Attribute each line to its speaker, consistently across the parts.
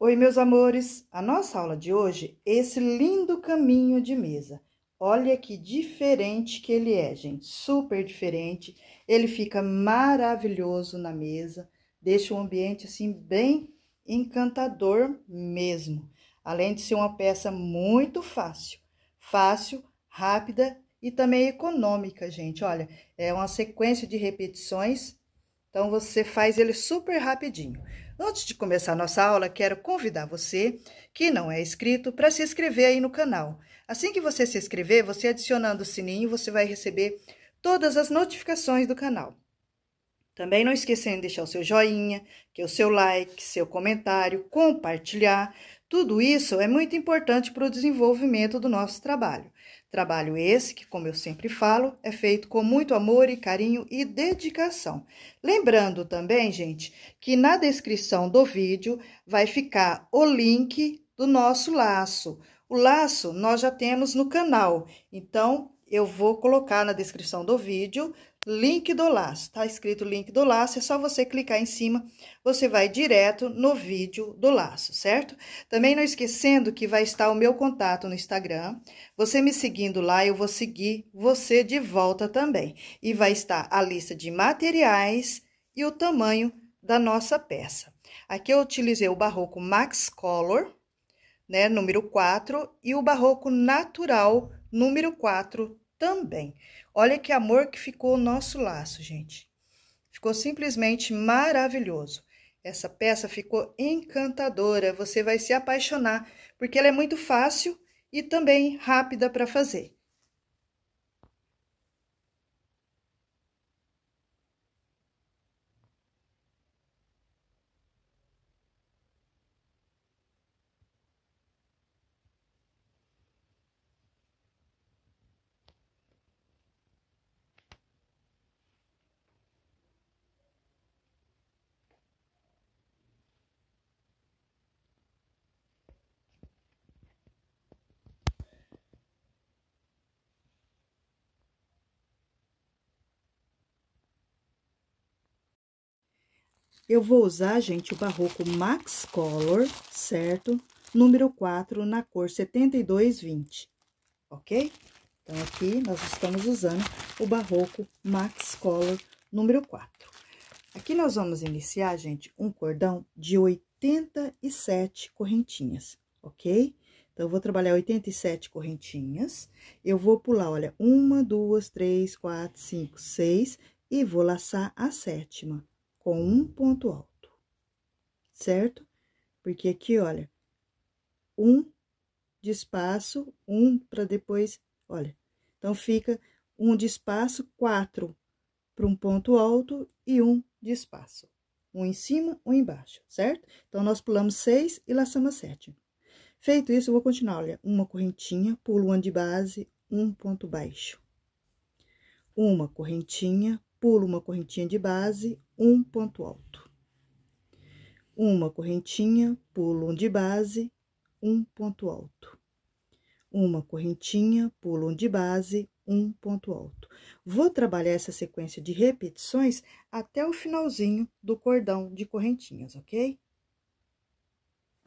Speaker 1: Oi, meus amores! A nossa aula de hoje, esse lindo caminho de mesa. Olha que diferente que ele é, gente, super diferente. Ele fica maravilhoso na mesa, deixa um ambiente assim bem encantador mesmo. Além de ser uma peça muito fácil, fácil, rápida e também econômica, gente. Olha, é uma sequência de repetições, então você faz ele super rapidinho. Antes de começar nossa aula, quero convidar você que não é inscrito para se inscrever aí no canal. Assim que você se inscrever, você adicionando o sininho, você vai receber todas as notificações do canal. Também não esquecendo de deixar o seu joinha, que é o seu like, seu comentário, compartilhar. Tudo isso é muito importante para o desenvolvimento do nosso trabalho. Trabalho esse que, como eu sempre falo, é feito com muito amor e carinho e dedicação. Lembrando também, gente, que na descrição do vídeo vai ficar o link do nosso laço. O laço nós já temos no canal, então eu vou colocar na descrição do vídeo link do laço. Tá escrito link do laço, é só você clicar em cima, você vai direto no vídeo do laço, certo? Também não esquecendo que vai estar o meu contato no Instagram. Você me seguindo lá, eu vou seguir você de volta também. E vai estar a lista de materiais e o tamanho da nossa peça. Aqui eu utilizei o barroco Max Color, né, número 4, e o barroco natural número 4 também. Olha que amor que ficou o nosso laço, gente. Ficou simplesmente maravilhoso. Essa peça ficou encantadora, você vai se apaixonar, porque ela é muito fácil e também rápida para fazer. Eu vou usar, gente, o Barroco Max Color, certo? Número 4, na cor 7220, ok? Então, aqui nós estamos usando o Barroco Max Color número 4. Aqui nós vamos iniciar, gente, um cordão de 87 correntinhas, ok? Então, eu vou trabalhar 87 correntinhas. Eu vou pular, olha, uma, duas, três, quatro, cinco, seis, e vou laçar a sétima, com um ponto alto, certo? Porque aqui, olha, um de espaço, um para depois, olha. Então, fica um de espaço, quatro para um ponto alto e um de espaço. Um em cima, um embaixo, certo? Então, nós pulamos seis e laçamos sete. Feito isso, eu vou continuar, olha, uma correntinha, pulo uma de base, um ponto baixo. Uma correntinha, pulo uma correntinha de base, um ponto alto. Uma correntinha, pulo de base, um ponto alto. Uma correntinha, pulo de base, um ponto alto. Vou trabalhar essa sequência de repetições até o finalzinho do cordão de correntinhas, ok?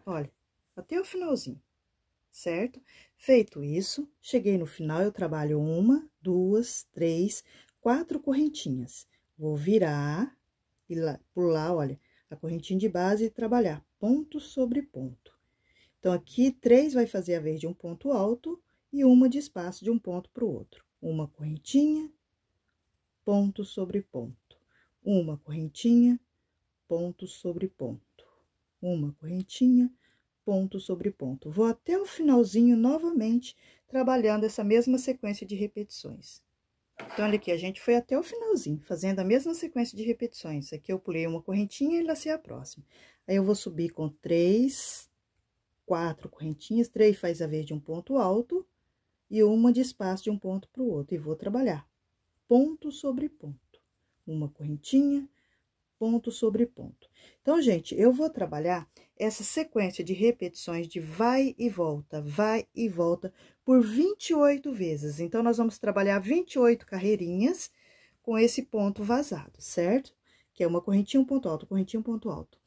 Speaker 1: Olha, até o finalzinho, certo? Feito isso, cheguei no final, eu trabalho uma, duas, três, quatro correntinhas. Vou virar e pular, olha, a correntinha de base e trabalhar ponto sobre ponto. Então, aqui, três vai fazer a vez de um ponto alto e uma de espaço de um ponto para o outro. Uma correntinha, ponto sobre ponto. Uma correntinha, ponto sobre ponto. Uma correntinha, ponto sobre ponto. Vou até o finalzinho novamente, trabalhando essa mesma sequência de repetições. Então, olha aqui, a gente foi até o finalzinho, fazendo a mesma sequência de repetições. Aqui eu pulei uma correntinha e lacei a próxima. Aí, eu vou subir com três, quatro correntinhas, três faz a vez de um ponto alto e uma de espaço de um ponto para o outro. E vou trabalhar ponto sobre ponto. Uma correntinha, ponto sobre ponto. Então, gente, eu vou trabalhar essa sequência de repetições de vai e volta, vai e volta, por 28 vezes. Então, nós vamos trabalhar 28 carreirinhas com esse ponto vazado, certo? Que é uma correntinha, um ponto alto, correntinha, um ponto alto.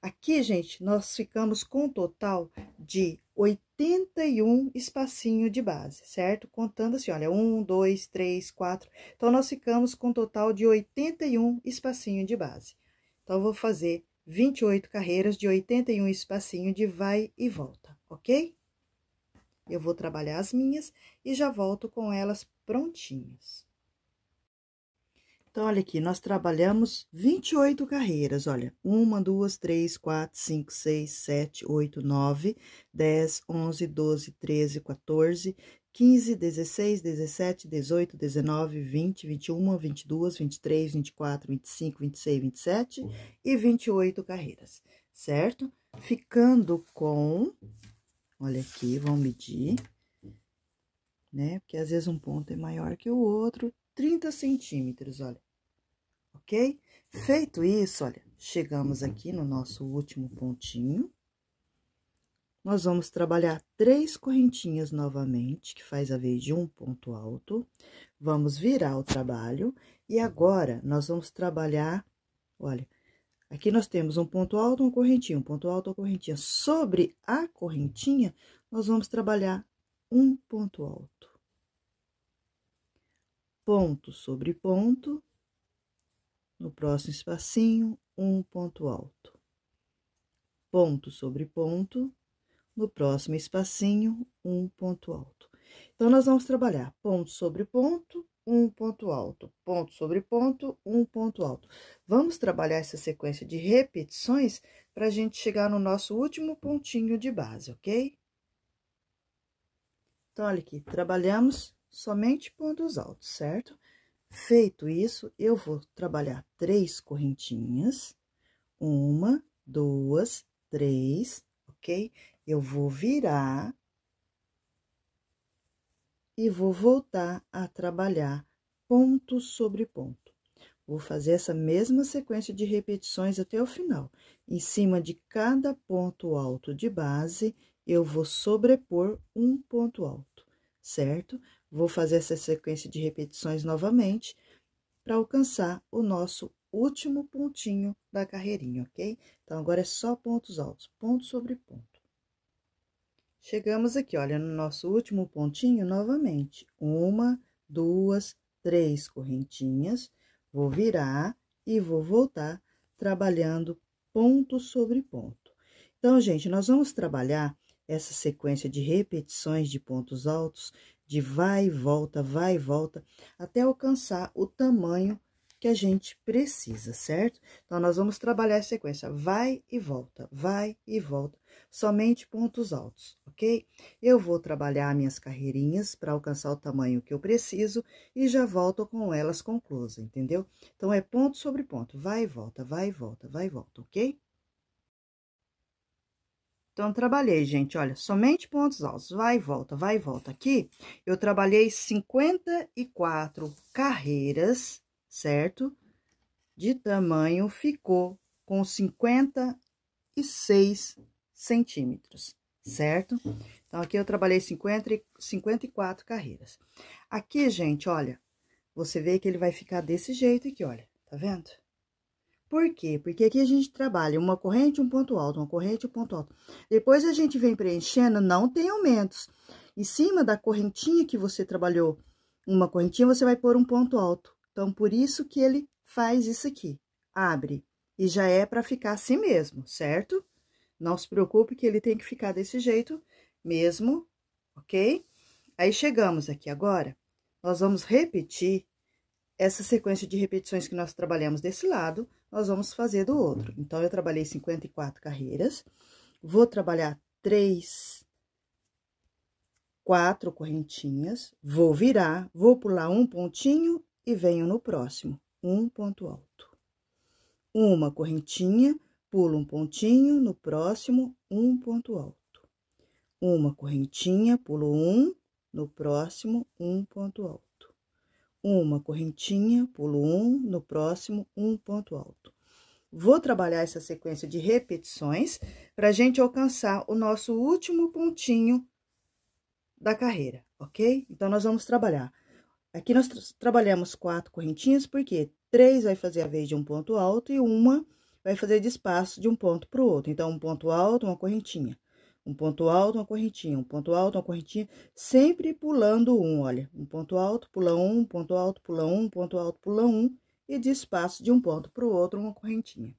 Speaker 1: Aqui, gente, nós ficamos com um total de 81 espacinho de base, certo? Contando assim, olha, um, dois, três, quatro. Então, nós ficamos com um total de 81 espacinho de base. Então, vou fazer 28 carreiras de 81 espacinho de vai e volta, ok? Eu vou trabalhar as minhas e já volto com elas prontinhas. Então, olha aqui, nós trabalhamos 28 carreiras, olha. Uma, duas, três, quatro, cinco, seis, sete, oito, nove, dez, onze, doze, treze, quatorze, quinze, dezesseis, dezessete, dezoito, dezenove, vinte, vinte e uma, vinte e duas, vinte e três, vinte e quatro, vinte e cinco, vinte e seis, vinte e sete e vinte e oito carreiras, certo? Ficando com, olha aqui, vamos medir, né? Porque às vezes um ponto é maior que o outro, 30 centímetros, olha. Ok? Feito isso, olha, chegamos aqui no nosso último pontinho. Nós vamos trabalhar três correntinhas novamente, que faz a vez de um ponto alto. Vamos virar o trabalho e agora nós vamos trabalhar, olha, aqui nós temos um ponto alto, uma correntinha, um ponto alto, uma correntinha. Sobre a correntinha, nós vamos trabalhar um ponto alto ponto sobre ponto. No próximo espacinho, um ponto alto. Ponto sobre ponto. No próximo espacinho, um ponto alto. Então, nós vamos trabalhar ponto sobre ponto, um ponto alto, ponto sobre ponto, um ponto alto. Vamos trabalhar essa sequência de repetições para a gente chegar no nosso último pontinho de base, ok? Então, olha aqui, trabalhamos somente pontos altos, certo? Feito isso, eu vou trabalhar três correntinhas, uma, duas, três, ok? Eu vou virar e vou voltar a trabalhar ponto sobre ponto. Vou fazer essa mesma sequência de repetições até o final. Em cima de cada ponto alto de base, eu vou sobrepor um ponto alto, certo? Vou fazer essa sequência de repetições novamente para alcançar o nosso último pontinho da carreirinha, ok? Então, agora é só pontos altos, ponto sobre ponto. Chegamos aqui, olha, no nosso último pontinho novamente. Uma, duas, três correntinhas. Vou virar e vou voltar trabalhando ponto sobre ponto. Então, gente, nós vamos trabalhar essa sequência de repetições de pontos altos de vai e volta, vai e volta, até alcançar o tamanho que a gente precisa, certo? Então, nós vamos trabalhar a sequência vai e volta, vai e volta, somente pontos altos, ok? Eu vou trabalhar minhas carreirinhas para alcançar o tamanho que eu preciso e já volto com elas conclusas, entendeu? Então, é ponto sobre ponto, vai e volta, vai e volta, vai e volta, ok? Então, trabalhei, gente, olha, somente pontos altos, vai e volta, vai e volta. Aqui, eu trabalhei 54 carreiras, certo? De tamanho ficou com 56 centímetros, certo? Então, aqui eu trabalhei 50 e 54 carreiras. Aqui, gente, olha, você vê que ele vai ficar desse jeito aqui, olha, tá vendo? Por quê? Porque aqui a gente trabalha uma corrente, um ponto alto, uma corrente, um ponto alto. Depois a gente vem preenchendo, não tem aumentos. Em cima da correntinha que você trabalhou, uma correntinha, você vai pôr um ponto alto. Então, por isso que ele faz isso aqui. Abre. E já é para ficar assim mesmo, certo? Não se preocupe que ele tem que ficar desse jeito mesmo, ok? Aí, chegamos aqui agora, nós vamos repetir essa sequência de repetições que nós trabalhamos desse lado, nós vamos fazer do outro. Então, eu trabalhei 54 carreiras, vou trabalhar três, quatro correntinhas, vou virar, vou pular um pontinho e venho no próximo, um ponto alto. Uma correntinha, pulo um pontinho, no próximo, um ponto alto. Uma correntinha, pulo um, no próximo, um ponto alto uma correntinha, pulo um, no próximo, um ponto alto. Vou trabalhar essa sequência de repetições para a gente alcançar o nosso último pontinho da carreira, ok? Então, nós vamos trabalhar. Aqui nós tra trabalhamos quatro correntinhas, porque três vai fazer a vez de um ponto alto e uma vai fazer de espaço de um ponto para o outro. Então, um ponto alto, uma correntinha. Um ponto alto, uma correntinha, um ponto alto, uma correntinha, sempre pulando um, olha. Um ponto alto, pula um, um ponto alto, pula um, um ponto alto, pula um, e de espaço de um ponto para o outro, uma correntinha.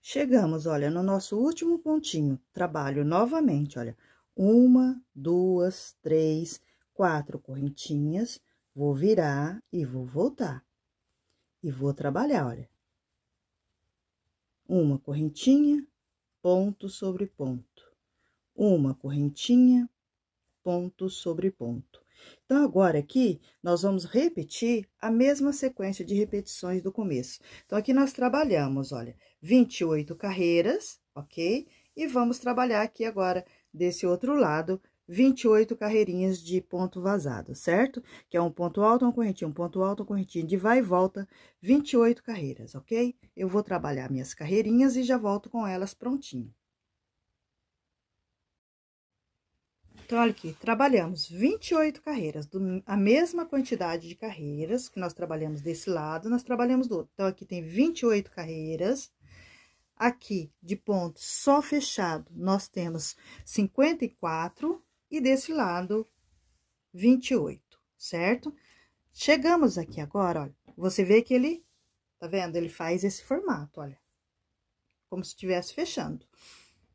Speaker 1: Chegamos, olha, no nosso último pontinho, trabalho novamente, olha. Uma, duas, três, quatro correntinhas, vou virar e vou voltar. E vou trabalhar, olha. Uma correntinha, ponto sobre ponto uma correntinha, ponto sobre ponto. Então, agora aqui, nós vamos repetir a mesma sequência de repetições do começo. Então, aqui nós trabalhamos, olha, 28 carreiras, ok? E vamos trabalhar aqui agora, desse outro lado, 28 carreirinhas de ponto vazado, certo? Que é um ponto alto, uma correntinha, um ponto alto, uma correntinha, de vai e volta, 28 carreiras, ok? Eu vou trabalhar minhas carreirinhas e já volto com elas prontinho. Então, olha aqui, trabalhamos 28 carreiras, do, a mesma quantidade de carreiras que nós trabalhamos desse lado, nós trabalhamos do outro. Então, aqui tem 28 carreiras. Aqui, de ponto só fechado, nós temos 54 e desse lado, 28, certo? Chegamos aqui agora, olha, você vê que ele, tá vendo? Ele faz esse formato, olha, como se estivesse fechando.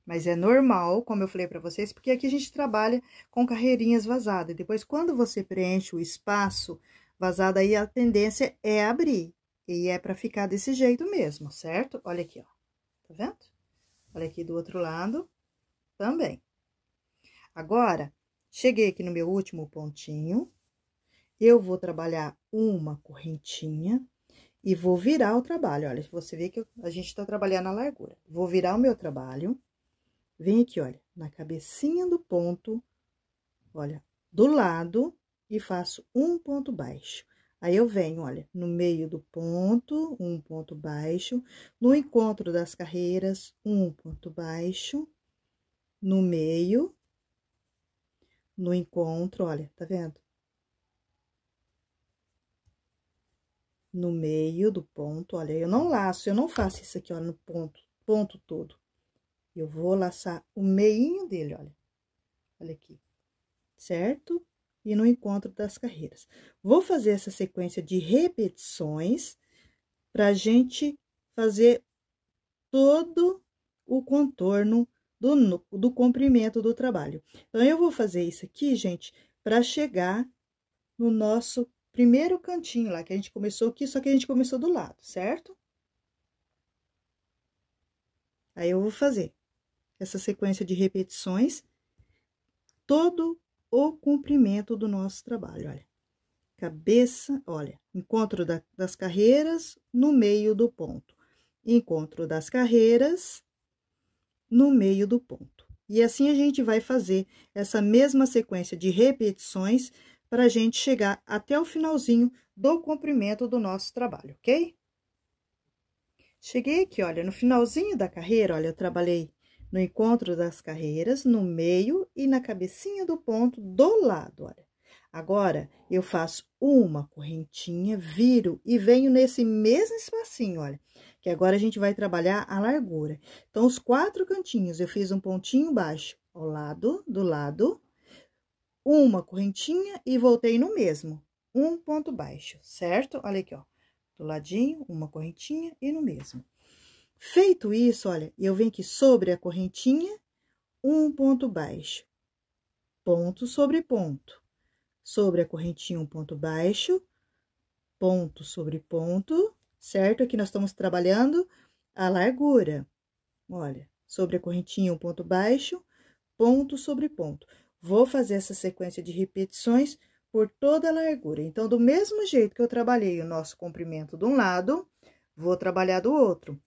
Speaker 1: Mas é normal, como eu falei para vocês, porque aqui a gente trabalha com carreirinhas vazadas. Depois, quando você preenche o espaço vazado, aí a tendência é abrir. E é para ficar desse jeito mesmo, certo? Olha aqui, ó. Tá vendo? Olha aqui do outro lado também. Agora, cheguei aqui no meu último pontinho. Eu vou trabalhar uma correntinha e vou virar o trabalho. Olha, você vê que a gente tá trabalhando a largura. Vou virar o meu trabalho Vem aqui, olha, na cabecinha do ponto, olha, do lado e faço um ponto baixo. Aí, eu venho, olha, no meio do ponto, um ponto baixo, no encontro das carreiras, um ponto baixo, no meio, no encontro, olha, tá vendo? No meio do ponto, olha, eu não laço, eu não faço isso aqui, olha, no ponto, ponto todo. Eu vou laçar o meinho dele, olha. Olha aqui, certo? E no encontro das carreiras. Vou fazer essa sequência de repetições pra gente fazer todo o contorno do, do comprimento do trabalho. Então, eu vou fazer isso aqui, gente, para chegar no nosso primeiro cantinho lá, que a gente começou aqui, só que a gente começou do lado, certo? Aí, eu vou fazer essa sequência de repetições, todo o cumprimento do nosso trabalho. Olha, cabeça, olha, encontro da, das carreiras no meio do ponto, encontro das carreiras no meio do ponto. E assim a gente vai fazer essa mesma sequência de repetições para a gente chegar até o finalzinho do comprimento do nosso trabalho, ok? Cheguei aqui, olha, no finalzinho da carreira, olha, eu trabalhei no encontro das carreiras, no meio e na cabecinha do ponto do lado, olha. Agora, eu faço uma correntinha, viro e venho nesse mesmo espacinho, olha. Que agora a gente vai trabalhar a largura. Então, os quatro cantinhos, eu fiz um pontinho baixo ao lado, do lado, uma correntinha e voltei no mesmo. Um ponto baixo, certo? Olha aqui, ó. Do ladinho, uma correntinha e no mesmo. Feito isso, olha, eu venho aqui sobre a correntinha, um ponto baixo, ponto sobre ponto. Sobre a correntinha, um ponto baixo, ponto sobre ponto, certo? Aqui nós estamos trabalhando a largura. Olha, sobre a correntinha, um ponto baixo, ponto sobre ponto. Vou fazer essa sequência de repetições por toda a largura. Então, do mesmo jeito que eu trabalhei o nosso comprimento de um lado, vou trabalhar do outro.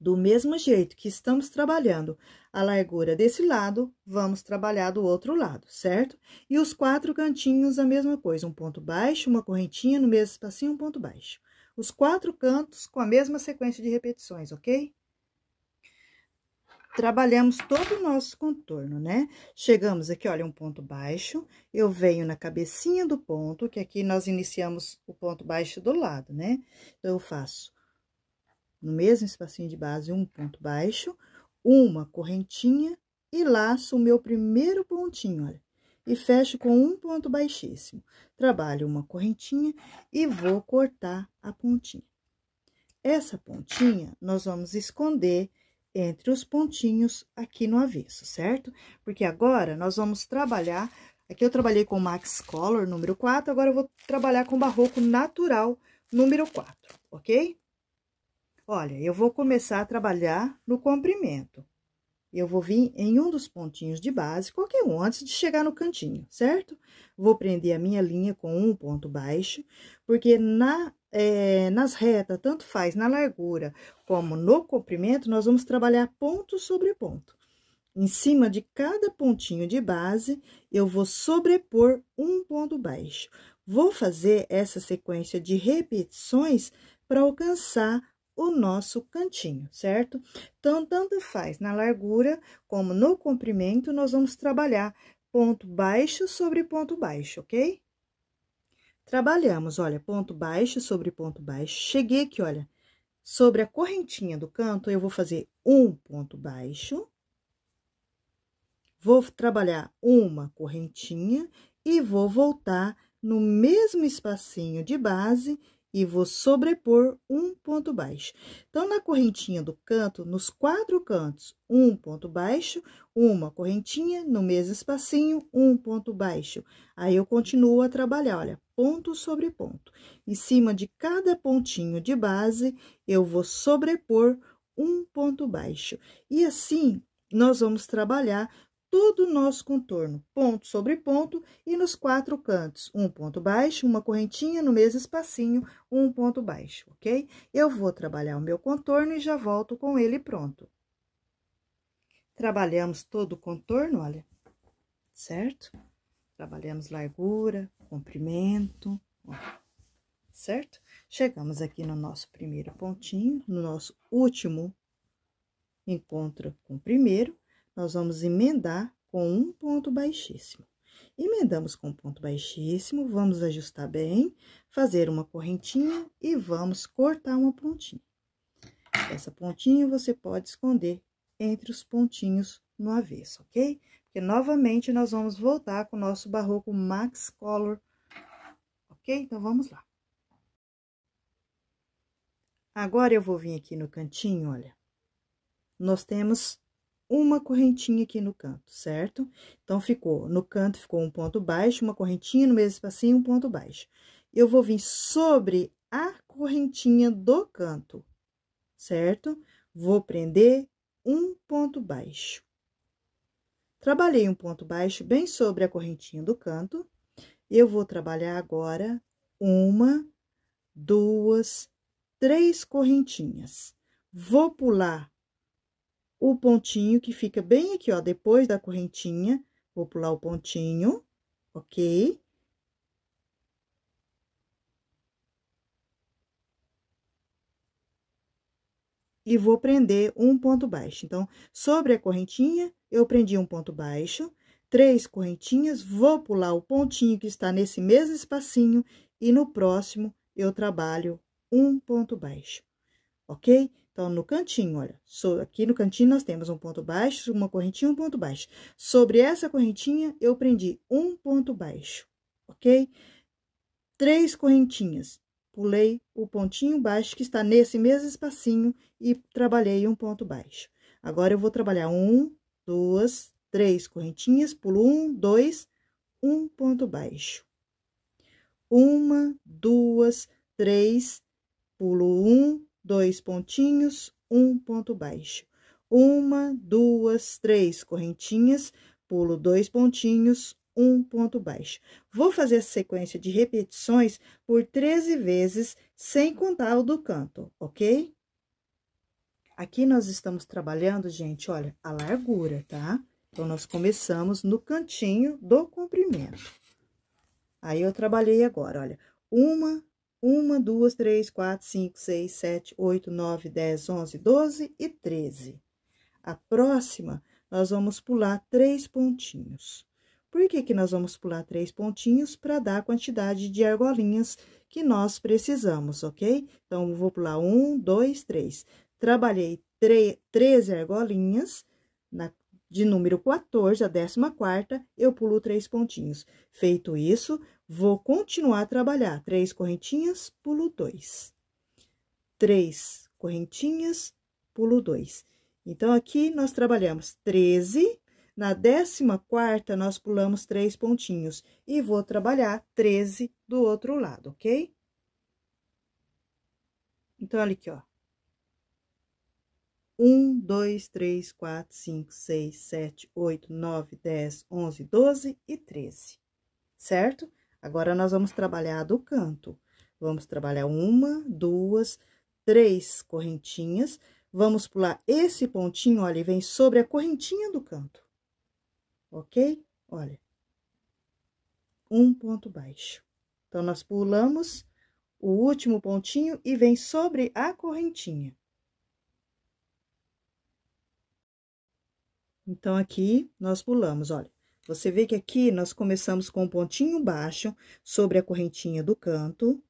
Speaker 1: Do mesmo jeito que estamos trabalhando a largura desse lado, vamos trabalhar do outro lado, certo? E os quatro cantinhos, a mesma coisa, um ponto baixo, uma correntinha, no mesmo espacinho, um ponto baixo. Os quatro cantos com a mesma sequência de repetições, ok? Trabalhamos todo o nosso contorno, né? Chegamos aqui, olha, um ponto baixo, eu venho na cabecinha do ponto, que aqui nós iniciamos o ponto baixo do lado, né? Então, eu faço no mesmo espacinho de base, um ponto baixo, uma correntinha e laço o meu primeiro pontinho, olha. E fecho com um ponto baixíssimo. Trabalho uma correntinha e vou cortar a pontinha. Essa pontinha, nós vamos esconder entre os pontinhos aqui no avesso, certo? Porque agora, nós vamos trabalhar... Aqui eu trabalhei com Max Color, número 4, agora eu vou trabalhar com Barroco Natural, número 4, ok? Olha, eu vou começar a trabalhar no comprimento. Eu vou vir em um dos pontinhos de base, qualquer um, antes de chegar no cantinho, certo? Vou prender a minha linha com um ponto baixo, porque na, é, nas retas, tanto faz na largura como no comprimento, nós vamos trabalhar ponto sobre ponto. Em cima de cada pontinho de base, eu vou sobrepor um ponto baixo. Vou fazer essa sequência de repetições para alcançar o nosso cantinho, certo? Então, tanto faz na largura como no comprimento, nós vamos trabalhar ponto baixo sobre ponto baixo, ok? Trabalhamos, olha, ponto baixo sobre ponto baixo. Cheguei aqui, olha, sobre a correntinha do canto, eu vou fazer um ponto baixo. Vou trabalhar uma correntinha e vou voltar no mesmo espacinho de base e vou sobrepor um ponto baixo. Então, na correntinha do canto, nos quatro cantos, um ponto baixo, uma correntinha, no mesmo espacinho, um ponto baixo. Aí, eu continuo a trabalhar, olha, ponto sobre ponto. Em cima de cada pontinho de base, eu vou sobrepor um ponto baixo. E assim, nós vamos trabalhar todo o nosso contorno, ponto sobre ponto e nos quatro cantos. Um ponto baixo, uma correntinha no mesmo espacinho, um ponto baixo, ok? Eu vou trabalhar o meu contorno e já volto com ele pronto. Trabalhamos todo o contorno, olha, certo? Trabalhamos largura, comprimento, ó, certo? Chegamos aqui no nosso primeiro pontinho, no nosso último encontro com o primeiro, nós vamos emendar com um ponto baixíssimo. Emendamos com um ponto baixíssimo, vamos ajustar bem, fazer uma correntinha e vamos cortar uma pontinha. Essa pontinha você pode esconder entre os pontinhos no avesso, ok? Porque, novamente, nós vamos voltar com o nosso barroco Max Color, ok? Então, vamos lá. Agora, eu vou vir aqui no cantinho, olha. Nós temos uma correntinha aqui no canto, certo? Então, ficou no canto, ficou um ponto baixo, uma correntinha no mesmo espacinho, um ponto baixo. Eu vou vir sobre a correntinha do canto, certo? Vou prender um ponto baixo. Trabalhei um ponto baixo bem sobre a correntinha do canto. Eu vou trabalhar agora uma, duas, três correntinhas. Vou pular o pontinho que fica bem aqui, ó, depois da correntinha. Vou pular o pontinho, ok? E vou prender um ponto baixo. Então, sobre a correntinha, eu prendi um ponto baixo, três correntinhas, vou pular o pontinho que está nesse mesmo espacinho e no próximo eu trabalho um ponto baixo, ok? Então, no cantinho, olha, aqui no cantinho nós temos um ponto baixo, uma correntinha, um ponto baixo. Sobre essa correntinha, eu prendi um ponto baixo, ok? Três correntinhas. Pulei o pontinho baixo, que está nesse mesmo espacinho, e trabalhei um ponto baixo. Agora, eu vou trabalhar um, duas, três correntinhas, pulo um, dois, um ponto baixo. Uma, duas, três, pulo um, dois pontinhos, um ponto baixo. Uma, duas, três correntinhas, pulo dois pontinhos, um ponto baixo. Vou fazer a sequência de repetições por 13 vezes, sem contar o do canto, ok? Aqui nós estamos trabalhando, gente, olha, a largura, tá? Então, nós começamos no cantinho do comprimento. Aí, eu trabalhei agora, olha, uma, 1, 2, 3, 4, 5, 6, 7, 8, 9, 10, 11, 12 e 13. A próxima, nós vamos pular três pontinhos. Por que, que nós vamos pular três pontinhos? Para dar a quantidade de argolinhas que nós precisamos, ok? Então, vou pular um, dois, três. Trabalhei 13 argolinhas na de número 14 a 14, eu pulo três pontinhos. Feito isso, vou continuar a trabalhar. Três correntinhas, pulo dois. Três correntinhas, pulo dois. Então, aqui nós trabalhamos 13, na décima quarta, nós pulamos três pontinhos. E vou trabalhar 13 do outro lado, ok? Então, olha aqui, ó. 1, 2, 3, 4, 5, 6, 7, 8, 9, 10, 11, 12 e 13, certo? Agora, nós vamos trabalhar do canto. Vamos trabalhar uma, duas, três correntinhas. Vamos pular esse pontinho, olha, e vem sobre a correntinha do canto, ok? Olha, um ponto baixo. Então, nós pulamos o último pontinho e vem sobre a correntinha. Então, aqui, nós pulamos, olha. Você vê que aqui, nós começamos com um pontinho baixo sobre a correntinha do canto.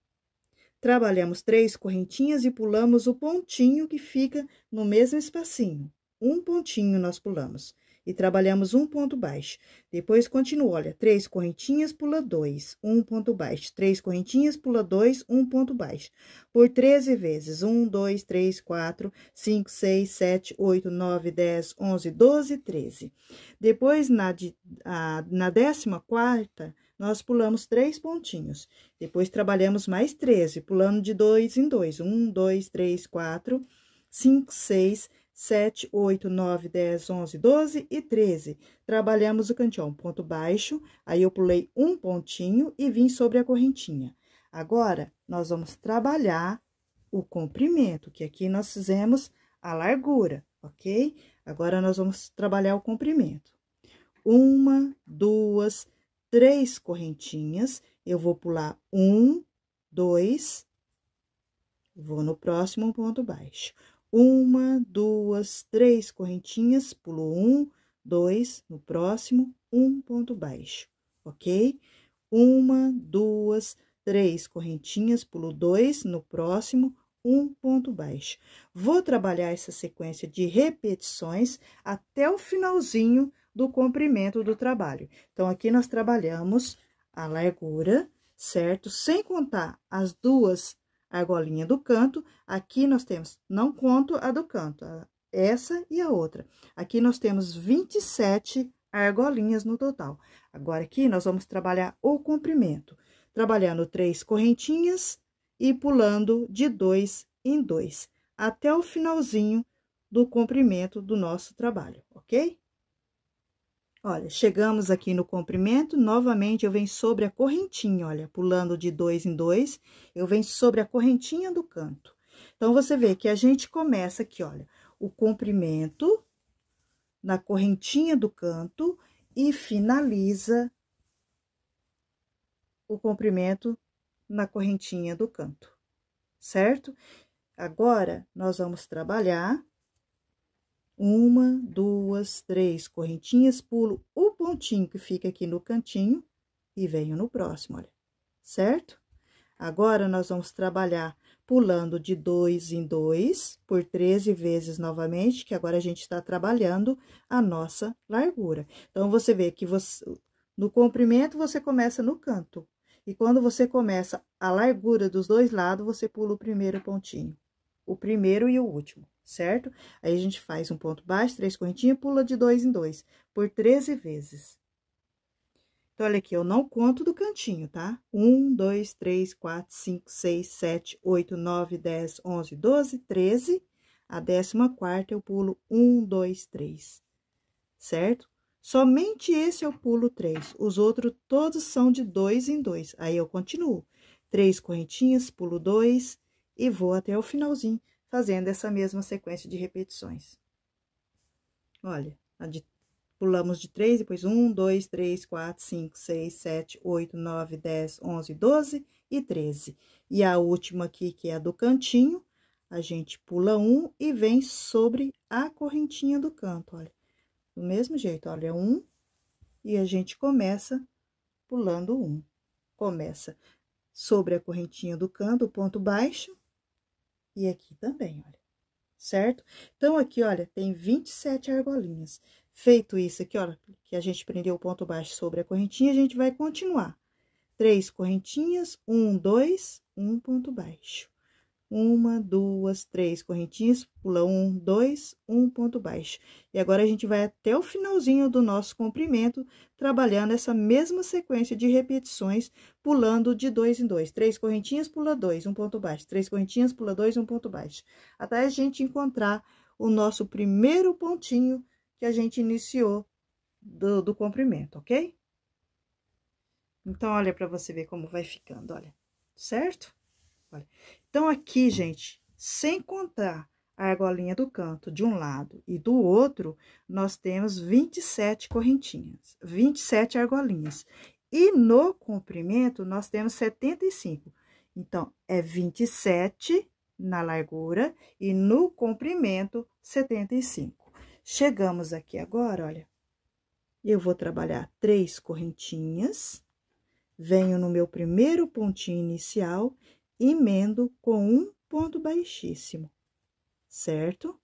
Speaker 1: Trabalhamos três correntinhas e pulamos o pontinho que fica no mesmo espacinho. Um pontinho nós pulamos e trabalhamos um ponto baixo. Depois continua, olha, três correntinhas, pula dois, um ponto baixo. Três correntinhas, pula dois, um ponto baixo. Por 13 vezes, um, dois, três, quatro, cinco, seis, sete, oito, nove, dez, onze, doze, treze. Depois, na, a, na décima quarta, nós pulamos três pontinhos. Depois, trabalhamos mais treze pulando de dois em dois. Um, dois, três, quatro, cinco, seis, 7, 8, 9, 10, 11, 12 e 13. Trabalhamos o canteão, ponto baixo, aí eu pulei um pontinho e vim sobre a correntinha. Agora, nós vamos trabalhar o comprimento, que aqui nós fizemos a largura, ok? Agora, nós vamos trabalhar o comprimento. Uma, duas, três correntinhas, eu vou pular um, dois, vou no próximo ponto baixo uma, duas, três correntinhas, pulo um, dois, no próximo, um ponto baixo, ok? Uma, duas, três correntinhas, pulo dois, no próximo, um ponto baixo. Vou trabalhar essa sequência de repetições até o finalzinho do comprimento do trabalho. Então, aqui nós trabalhamos a largura, certo? Sem contar as duas a argolinha do canto. Aqui nós temos, não conto a do canto, essa e a outra. Aqui nós temos 27 argolinhas no total. Agora, aqui nós vamos trabalhar o comprimento, trabalhando três correntinhas e pulando de dois em dois, até o finalzinho do comprimento do nosso trabalho, ok? Olha, chegamos aqui no comprimento, novamente eu venho sobre a correntinha, olha, pulando de dois em dois, eu venho sobre a correntinha do canto. Então, você vê que a gente começa aqui, olha, o comprimento na correntinha do canto e finaliza o comprimento na correntinha do canto, certo? Agora, nós vamos trabalhar uma, duas, três correntinhas, pulo o pontinho que fica aqui no cantinho e venho no próximo, olha, certo? Agora, nós vamos trabalhar pulando de dois em dois por 13 vezes novamente, que agora a gente está trabalhando a nossa largura. Então, você vê que você, no comprimento, você começa no canto. E quando você começa a largura dos dois lados, você pula o primeiro pontinho, o primeiro e o último certo? Aí, a gente faz um ponto baixo, três correntinhas, pula de dois em dois, por 13 vezes. Então, olha aqui, eu não conto do cantinho, tá? Um, dois, três, quatro, cinco, seis, sete, oito, nove, dez, onze, doze, treze. A décima quarta, eu pulo um, dois, três, certo? Somente esse eu pulo três, os outros todos são de dois em dois. Aí, eu continuo. Três correntinhas, pulo dois e vou até o finalzinho fazendo essa mesma sequência de repetições. Olha, a de, pulamos de três, depois um, dois, três, quatro, cinco, seis, sete, oito, nove, dez, onze, doze e treze. E a última aqui, que é a do cantinho, a gente pula um e vem sobre a correntinha do canto, olha. Do mesmo jeito, olha, um, e a gente começa pulando um. Começa sobre a correntinha do canto, o ponto baixo, e aqui também, olha, certo? Então, aqui, olha, tem 27 argolinhas. Feito isso aqui, olha, que a gente prendeu o ponto baixo sobre a correntinha, a gente vai continuar. Três correntinhas, um, dois, um ponto baixo. Uma, duas, três correntinhas, pula um, dois, um ponto baixo. E agora, a gente vai até o finalzinho do nosso comprimento, trabalhando essa mesma sequência de repetições, pulando de dois em dois. Três correntinhas, pula dois, um ponto baixo. Três correntinhas, pula dois, um ponto baixo. Até a gente encontrar o nosso primeiro pontinho que a gente iniciou do, do comprimento, ok? Então, olha para você ver como vai ficando, olha, certo? Olha. Então, aqui, gente, sem contar a argolinha do canto de um lado e do outro, nós temos 27 correntinhas, 27 argolinhas. E no comprimento, nós temos 75. Então, é 27 na largura e no comprimento, 75. Chegamos aqui agora, olha, eu vou trabalhar três correntinhas, venho no meu primeiro pontinho inicial emendo com um ponto baixíssimo, certo?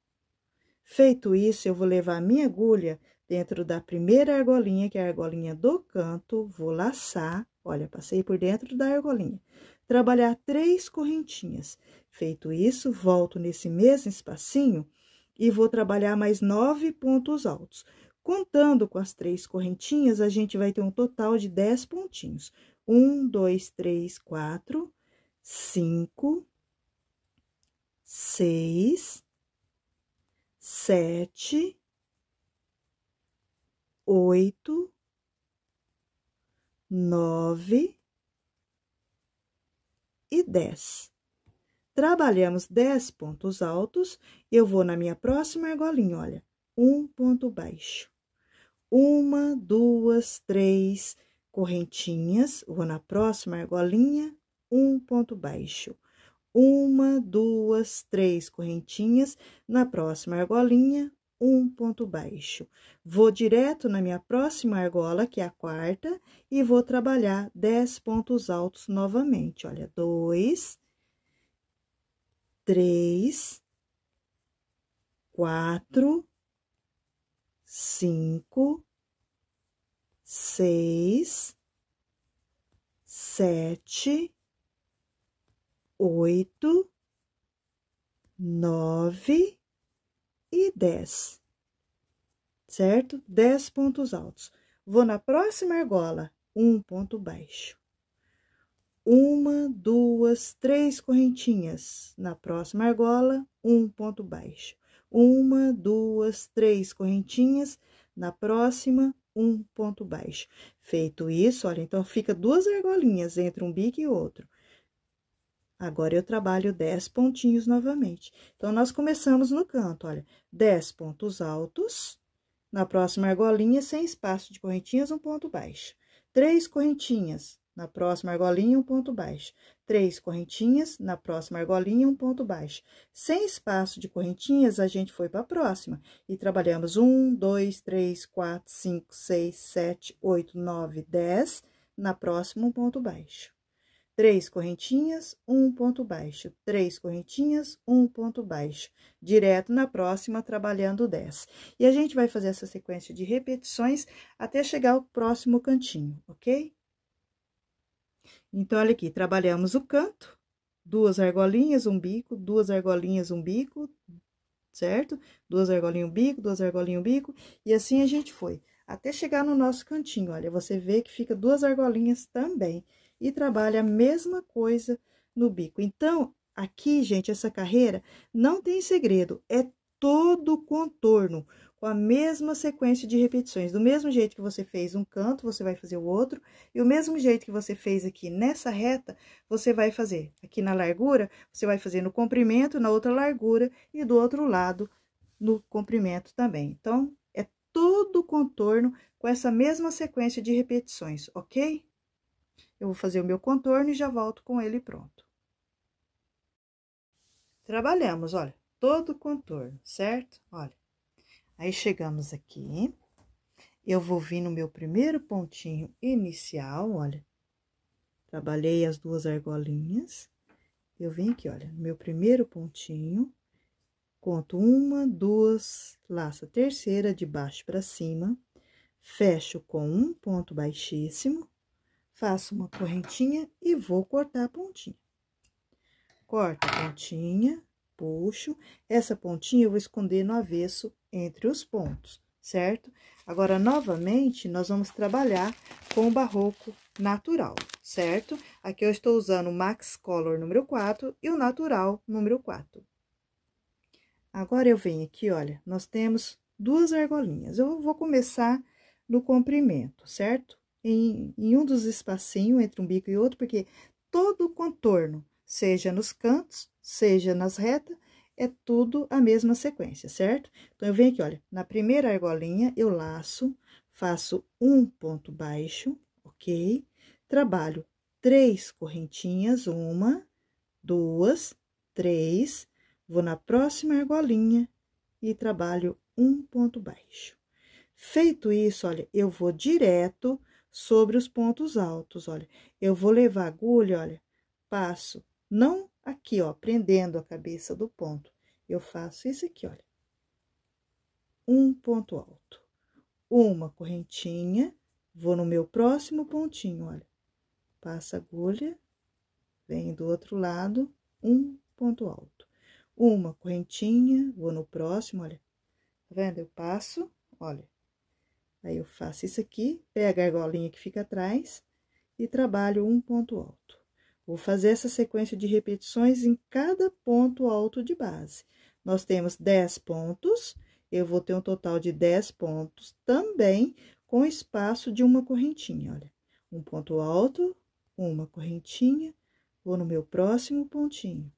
Speaker 1: Feito isso, eu vou levar a minha agulha dentro da primeira argolinha, que é a argolinha do canto, vou laçar, olha, passei por dentro da argolinha, trabalhar três correntinhas. Feito isso, volto nesse mesmo espacinho e vou trabalhar mais nove pontos altos. Contando com as três correntinhas, a gente vai ter um total de dez pontinhos. Um, dois, três, quatro, cinco, seis, sete, oito, nove e dez. Trabalhamos dez pontos altos, eu vou na minha próxima argolinha, olha, um ponto baixo. Uma, duas, três correntinhas, vou na próxima argolinha, um ponto baixo. Uma, duas, três correntinhas. Na próxima argolinha, um ponto baixo. Vou direto na minha próxima argola, que é a quarta, e vou trabalhar dez pontos altos novamente. Olha, dois, três, quatro, cinco, seis, sete, oito, nove e dez, certo? Dez pontos altos. Vou na próxima argola, um ponto baixo. Uma, duas, três correntinhas. Na próxima argola, um ponto baixo. Uma, duas, três correntinhas. Na próxima, um ponto baixo. Feito isso, olha, então fica duas argolinhas entre um bico e outro. Agora, eu trabalho 10 pontinhos novamente. Então, nós começamos no canto, olha, 10 pontos altos, na próxima argolinha, sem espaço de correntinhas, um ponto baixo. Três correntinhas, na próxima argolinha, um ponto baixo. Três correntinhas, na próxima argolinha, um ponto baixo. Sem espaço de correntinhas, a gente foi para a próxima. E trabalhamos um, dois, três, quatro, cinco, seis, sete, oito, nove, dez. Na próxima, um ponto baixo três correntinhas, um ponto baixo, três correntinhas, um ponto baixo, direto na próxima, trabalhando 10. E a gente vai fazer essa sequência de repetições até chegar ao próximo cantinho, ok? Então, olha aqui, trabalhamos o canto, duas argolinhas, um bico, duas argolinhas, um bico, certo? Duas argolinhas, um bico, duas argolinhas, um bico, e assim a gente foi, até chegar no nosso cantinho, olha, você vê que fica duas argolinhas também e trabalha a mesma coisa no bico. Então, aqui, gente, essa carreira não tem segredo, é todo contorno, com a mesma sequência de repetições. Do mesmo jeito que você fez um canto, você vai fazer o outro, e o mesmo jeito que você fez aqui nessa reta, você vai fazer aqui na largura, você vai fazer no comprimento, na outra largura, e do outro lado no comprimento também. Então, é todo contorno com essa mesma sequência de repetições, ok? Eu vou fazer o meu contorno e já volto com ele pronto. Trabalhamos, olha, todo o contorno, certo? Olha, aí chegamos aqui, eu vou vir no meu primeiro pontinho inicial, olha. Trabalhei as duas argolinhas. Eu vim aqui, olha, no meu primeiro pontinho, conto uma, duas, laço a terceira de baixo para cima, fecho com um ponto baixíssimo, Faço uma correntinha e vou cortar a pontinha. Corto a pontinha, puxo. Essa pontinha eu vou esconder no avesso entre os pontos, certo? Agora, novamente, nós vamos trabalhar com o barroco natural, certo? Aqui eu estou usando o Max Color número 4 e o natural número 4. Agora, eu venho aqui, olha, nós temos duas argolinhas. Eu vou começar no comprimento, certo? em, em um dos espacinhos entre um bico e outro, porque todo o contorno, seja nos cantos, seja nas retas, é tudo a mesma sequência, certo? Então, eu venho aqui, olha, na primeira argolinha, eu laço, faço um ponto baixo, ok? Trabalho três correntinhas, uma, duas, três, vou na próxima argolinha e trabalho um ponto baixo. Feito isso, olha, eu vou direto sobre os pontos altos, olha. Eu vou levar a agulha, olha, passo, não aqui, ó, prendendo a cabeça do ponto. Eu faço isso aqui, olha. Um ponto alto. Uma correntinha, vou no meu próximo pontinho, olha. Passa a agulha, vem do outro lado, um ponto alto. Uma correntinha, vou no próximo, olha. Tá vendo? Eu passo, olha. Aí, eu faço isso aqui, pego a argolinha que fica atrás e trabalho um ponto alto. Vou fazer essa sequência de repetições em cada ponto alto de base. Nós temos 10 pontos, eu vou ter um total de 10 pontos também com espaço de uma correntinha, olha. Um ponto alto, uma correntinha, vou no meu próximo pontinho.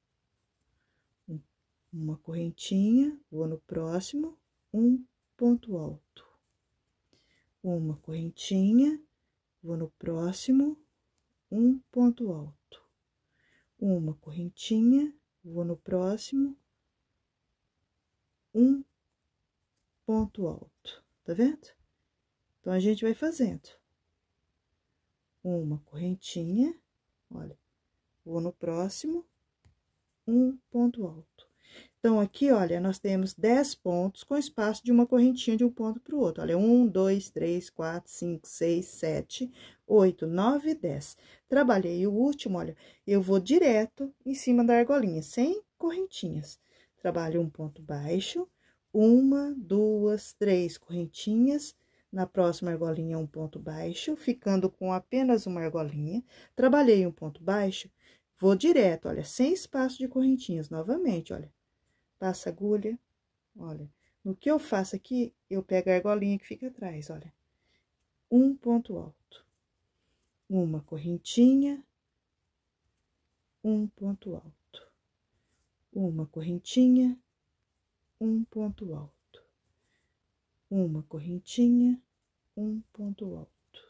Speaker 1: Uma correntinha, vou no próximo, um ponto alto uma correntinha, vou no próximo, um ponto alto, uma correntinha, vou no próximo, um ponto alto, tá vendo? Então, a gente vai fazendo uma correntinha, olha, vou no próximo, um ponto alto então, aqui, olha, nós temos 10 pontos com espaço de uma correntinha de um ponto para o outro. Olha, 1, 2, 3, 4, 5, 6, 7, 8, 9, 10. Trabalhei o último, olha, eu vou direto em cima da argolinha, sem correntinhas. Trabalho um ponto baixo, uma, duas, três correntinhas, na próxima argolinha um ponto baixo, ficando com apenas uma argolinha. Trabalhei um ponto baixo, vou direto, olha, sem espaço de correntinhas novamente, olha passa agulha, olha. No que eu faço aqui, eu pego a argolinha que fica atrás, olha. Um ponto alto. Uma correntinha. Um ponto alto. Uma correntinha. Um ponto alto. Uma correntinha. Um ponto alto.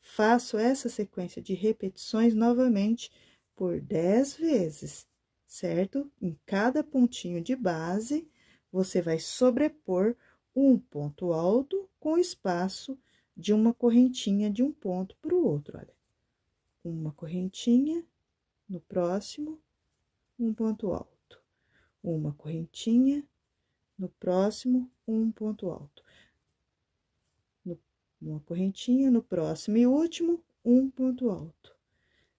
Speaker 1: Faço essa sequência de repetições novamente por 10 vezes certo? Em cada pontinho de base, você vai sobrepor um ponto alto com espaço de uma correntinha de um ponto para o outro, olha. Uma correntinha, no próximo, um ponto alto. Uma correntinha, no próximo, um ponto alto. No, uma correntinha, no próximo e último, um ponto alto.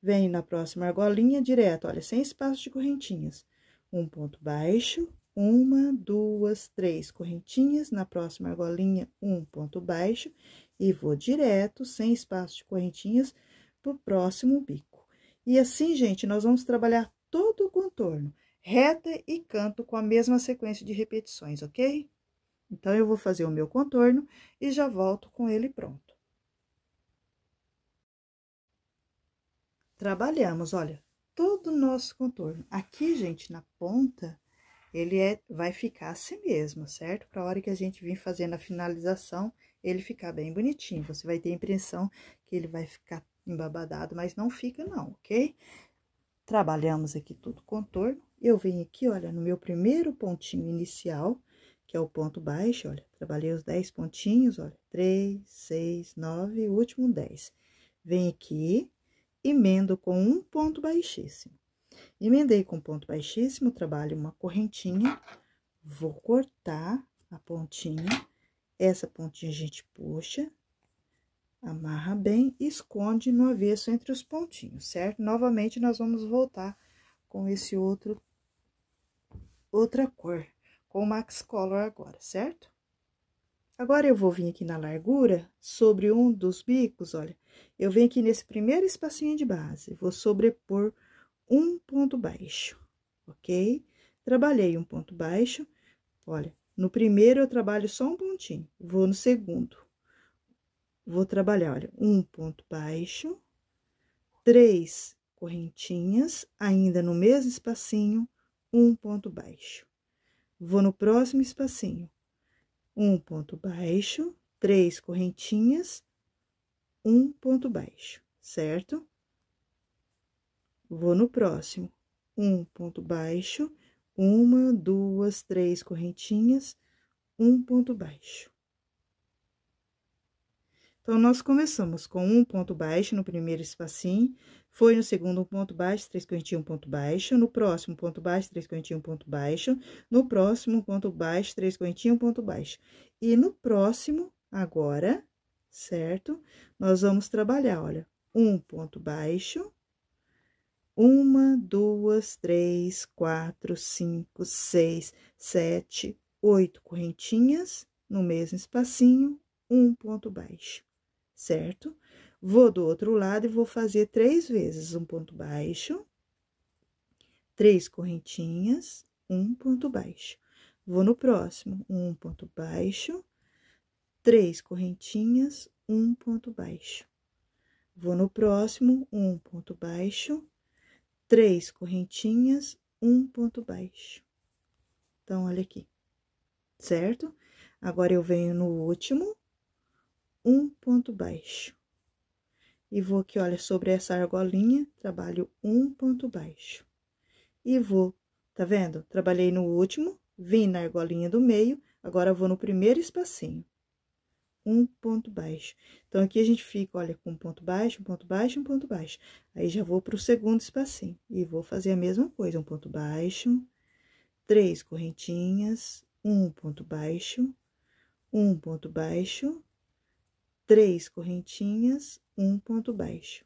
Speaker 1: Venho na próxima argolinha direto, olha, sem espaço de correntinhas. Um ponto baixo, uma, duas, três correntinhas. Na próxima argolinha, um ponto baixo. E vou direto, sem espaço de correntinhas, pro próximo bico. E assim, gente, nós vamos trabalhar todo o contorno, reta e canto, com a mesma sequência de repetições, ok? Então, eu vou fazer o meu contorno e já volto com ele pronto. trabalhamos, olha, todo o nosso contorno. Aqui, gente, na ponta, ele é, vai ficar assim mesmo, certo? Para a hora que a gente vir fazendo a finalização, ele ficar bem bonitinho. Você vai ter a impressão que ele vai ficar embabadado, mas não fica não, ok? Trabalhamos aqui todo o contorno. Eu venho aqui, olha, no meu primeiro pontinho inicial, que é o ponto baixo, olha. Trabalhei os 10 pontinhos, olha. 3, 6, 9, último 10. Vem aqui, emendo com um ponto baixíssimo. Emendei com ponto baixíssimo, trabalho uma correntinha, vou cortar a pontinha, essa pontinha a gente puxa, amarra bem e esconde no avesso entre os pontinhos, certo? Novamente, nós vamos voltar com esse outro, outra cor, com o Max Color agora, certo? Agora, eu vou vir aqui na largura, sobre um dos bicos, olha, eu venho aqui nesse primeiro espacinho de base, vou sobrepor um ponto baixo, ok? Trabalhei um ponto baixo, olha, no primeiro eu trabalho só um pontinho, vou no segundo. Vou trabalhar, olha, um ponto baixo, três correntinhas, ainda no mesmo espacinho, um ponto baixo. Vou no próximo espacinho, um ponto baixo, três correntinhas, um ponto baixo, certo? Vou no próximo, um ponto baixo, uma, duas, três correntinhas, um ponto baixo. Então, nós começamos com um ponto baixo no primeiro espacinho, foi no segundo um ponto baixo, três correntinhas, um ponto baixo, no próximo ponto baixo, três correntinhas, um ponto baixo, no próximo ponto baixo, três correntinhas, um ponto baixo. E no próximo, agora, certo? Nós vamos trabalhar, olha, um ponto baixo, uma, duas, três, quatro, cinco, seis, sete, oito correntinhas no mesmo espacinho, um ponto baixo, certo? Vou do outro lado e vou fazer três vezes um ponto baixo, três correntinhas, um ponto baixo. Vou no próximo, um ponto baixo, três correntinhas, um ponto baixo. Vou no próximo, um ponto baixo, três correntinhas, um ponto baixo. Então, olha aqui, certo? Agora, eu venho no último, um ponto baixo. E vou aqui, olha, sobre essa argolinha, trabalho um ponto baixo. E vou, tá vendo? Trabalhei no último, vim na argolinha do meio, agora vou no primeiro espacinho um ponto baixo. Então, aqui a gente fica, olha, com um ponto baixo, um ponto baixo, um ponto baixo. Aí, já vou para o segundo espacinho e vou fazer a mesma coisa, um ponto baixo, três correntinhas, um ponto baixo, um ponto baixo, três correntinhas, um ponto baixo,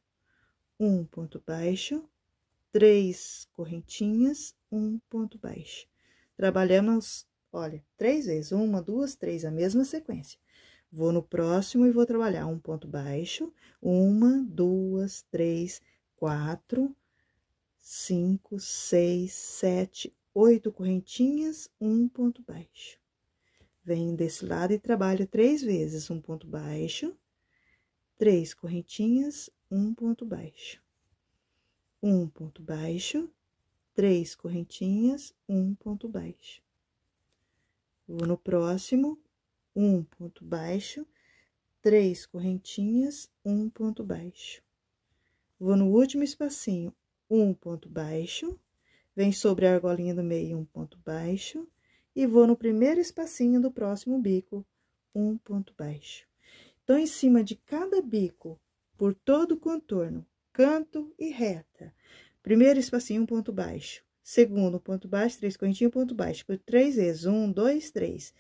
Speaker 1: um ponto baixo, três correntinhas, um ponto baixo. Trabalhamos, olha, três vezes, uma, duas, três, a mesma sequência. Vou no próximo e vou trabalhar um ponto baixo. Uma, duas, três, quatro, cinco, seis, sete, oito correntinhas, um ponto baixo. Venho desse lado e trabalho três vezes. Um ponto baixo, três correntinhas, um ponto baixo. Um ponto baixo, três correntinhas, um ponto baixo. Vou no próximo um ponto baixo, três correntinhas, um ponto baixo. Vou no último espacinho, um ponto baixo, vem sobre a argolinha do meio, um ponto baixo, e vou no primeiro espacinho do próximo bico, um ponto baixo. Então, em cima de cada bico, por todo o contorno, canto e reta. Primeiro espacinho, um ponto baixo. Segundo, um ponto baixo, três correntinhas, um ponto baixo. Por três vezes, um, dois, três.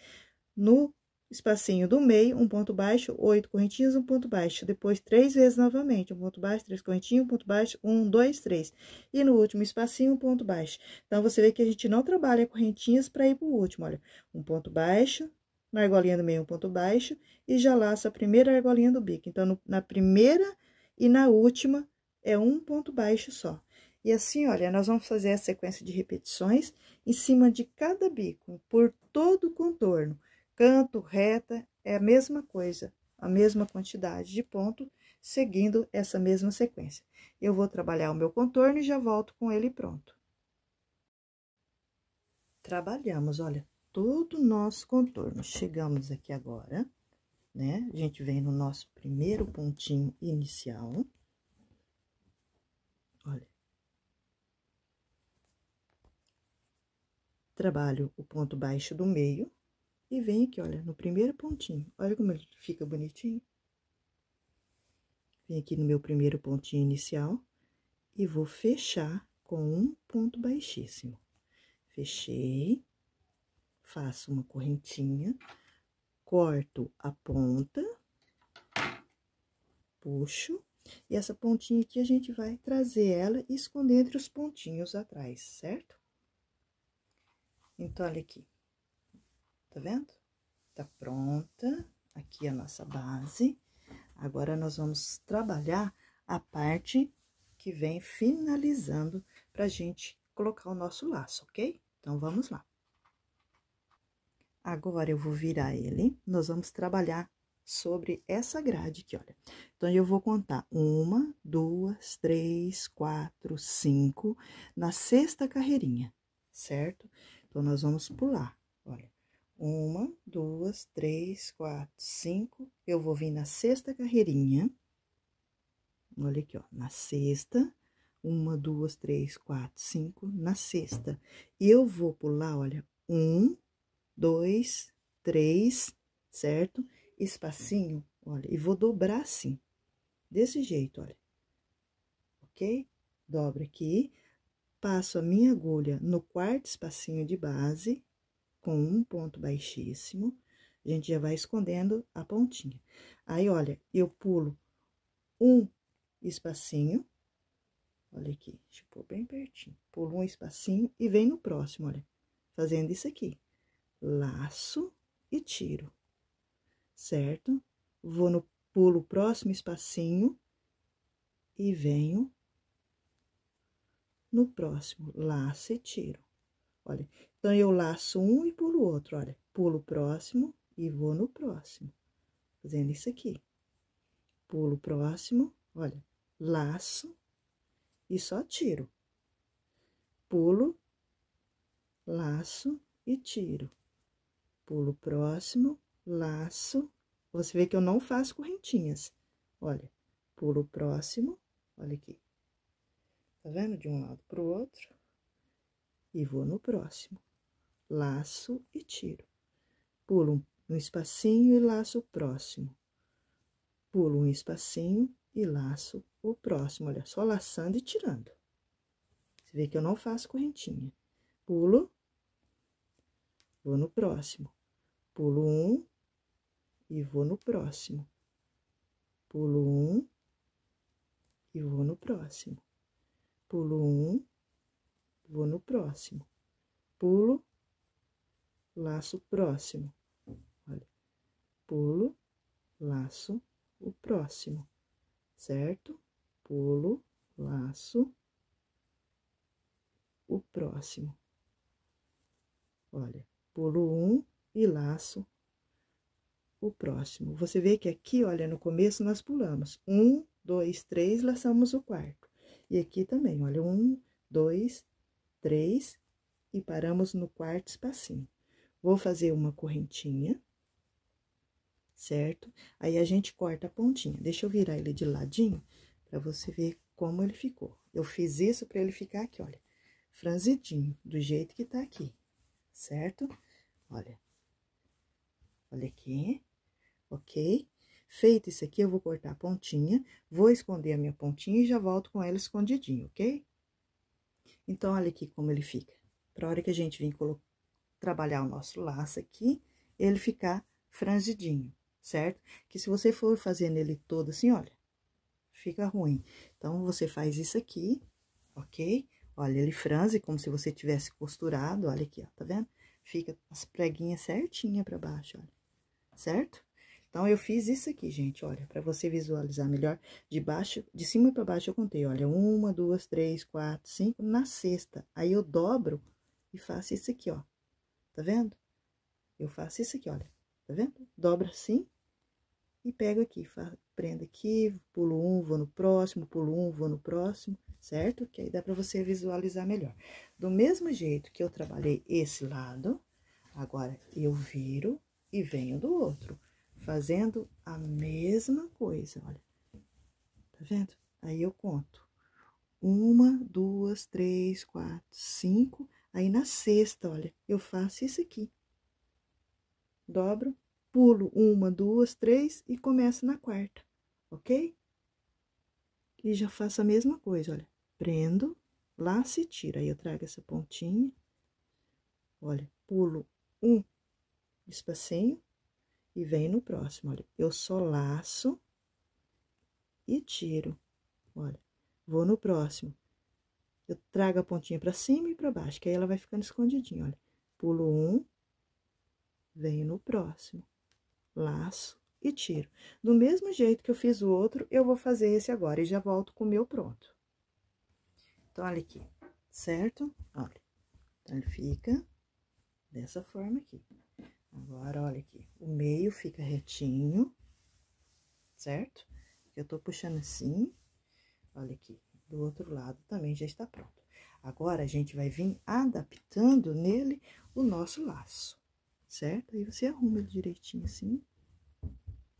Speaker 1: No espacinho do meio, um ponto baixo, oito correntinhas, um ponto baixo. Depois, três vezes novamente, um ponto baixo, três correntinhas, um ponto baixo, um, dois, três. E no último espacinho, um ponto baixo. Então, você vê que a gente não trabalha correntinhas para ir para o último, olha. Um ponto baixo, na argolinha do meio, um ponto baixo, e já laço a primeira argolinha do bico. Então, no, na primeira e na última, é um ponto baixo só. E assim, olha, nós vamos fazer a sequência de repetições em cima de cada bico, por todo o contorno canto, reta, é a mesma coisa, a mesma quantidade de ponto, seguindo essa mesma sequência. Eu vou trabalhar o meu contorno e já volto com ele pronto. Trabalhamos, olha, todo o nosso contorno. Chegamos aqui agora, né? A gente vem no nosso primeiro pontinho inicial. Olha. Trabalho o ponto baixo do meio. E vem aqui, olha, no primeiro pontinho. Olha como ele fica bonitinho. Vem aqui no meu primeiro pontinho inicial e vou fechar com um ponto baixíssimo. Fechei, faço uma correntinha, corto a ponta, puxo, e essa pontinha aqui a gente vai trazer ela e esconder entre os pontinhos atrás, certo? Então, olha aqui tá vendo? Tá pronta aqui a nossa base. Agora, nós vamos trabalhar a parte que vem finalizando pra gente colocar o nosso laço, ok? Então, vamos lá. Agora, eu vou virar ele, nós vamos trabalhar sobre essa grade aqui, olha. Então, eu vou contar uma, duas, três, quatro, cinco, na sexta carreirinha, certo? Então, nós vamos pular, olha. Uma, duas, três, quatro, cinco. Eu vou vir na sexta carreirinha. Olha aqui, ó, na sexta. Uma, duas, três, quatro, cinco, na sexta. E eu vou pular, olha, um, dois, três, certo? Espacinho, olha, e vou dobrar assim, desse jeito, olha. Ok? Dobro aqui, passo a minha agulha no quarto espacinho de base, com um ponto baixíssimo, a gente já vai escondendo a pontinha. Aí, olha, eu pulo um espacinho, olha aqui, deixa eu pôr bem pertinho, pulo um espacinho e vem no próximo, olha, fazendo isso aqui, laço e tiro, certo? Vou no pulo próximo espacinho e venho no próximo, laço e tiro. Olha, então eu laço um e pulo o outro, olha. Pulo o próximo e vou no próximo. Fazendo isso aqui. Pulo o próximo, olha, laço e só tiro. Pulo, laço e tiro. Pulo o próximo, laço. Você vê que eu não faço correntinhas. Olha, pulo o próximo, olha aqui. Tá vendo? De um lado pro outro e vou no próximo. Laço e tiro. Pulo um espacinho e laço o próximo. Pulo um espacinho e laço o próximo. Olha, só laçando e tirando. Você vê que eu não faço correntinha. Pulo, vou no próximo. Pulo um e vou no próximo. Pulo um e vou no próximo. Pulo um vou no próximo, pulo, laço próximo, olha, pulo, laço, o próximo, certo? Pulo, laço, o próximo. Olha, pulo um e laço o próximo. Você vê que aqui, olha, no começo nós pulamos um, dois, três, laçamos o quarto. E aqui também, olha, um, dois, três e paramos no quarto espacinho. Vou fazer uma correntinha, certo? Aí, a gente corta a pontinha. Deixa eu virar ele de ladinho para você ver como ele ficou. Eu fiz isso para ele ficar aqui, olha, franzidinho, do jeito que tá aqui, certo? Olha, olha aqui, ok? Feito isso aqui, eu vou cortar a pontinha, vou esconder a minha pontinha e já volto com ela escondidinho, ok? Então, olha aqui como ele fica. Para a hora que a gente vir trabalhar o nosso laço aqui, ele ficar franzidinho, certo? Que se você for fazendo ele todo assim, olha, fica ruim. Então, você faz isso aqui, ok? Olha, ele franze como se você tivesse costurado, olha aqui, ó, tá vendo? Fica as preguinhas certinha para baixo, olha, certo? Então, eu fiz isso aqui, gente, olha, para você visualizar melhor, de baixo, de cima para baixo eu contei, olha, uma, duas, três, quatro, cinco, na sexta. Aí, eu dobro e faço isso aqui, ó, tá vendo? Eu faço isso aqui, olha, tá vendo? Dobra assim e pego aqui, prendo aqui, pulo um, vou no próximo, pulo um, vou no próximo, certo? Que aí dá para você visualizar melhor. Do mesmo jeito que eu trabalhei esse lado, agora eu viro e venho do outro fazendo a mesma coisa, olha. Tá vendo? Aí eu conto. Uma, duas, três, quatro, cinco. Aí na sexta, olha, eu faço isso aqui. Dobro, pulo uma, duas, três e começo na quarta, ok? E já faço a mesma coisa, olha. Prendo, laço e tiro. Aí eu trago essa pontinha. Olha, pulo um espacinho, e vem no próximo, olha. Eu só laço e tiro. Olha, vou no próximo. Eu trago a pontinha para cima e para baixo, que aí ela vai ficando escondidinha, olha. Pulo um, venho no próximo, laço e tiro. Do mesmo jeito que eu fiz o outro, eu vou fazer esse agora e já volto com o meu pronto. Então, olha aqui, certo? Olha, então ele fica dessa forma aqui. Agora, olha aqui, o meio fica retinho, certo? Eu tô puxando assim, olha aqui, do outro lado também já está pronto. Agora, a gente vai vir adaptando nele o nosso laço, certo? Aí, você arruma ele direitinho assim,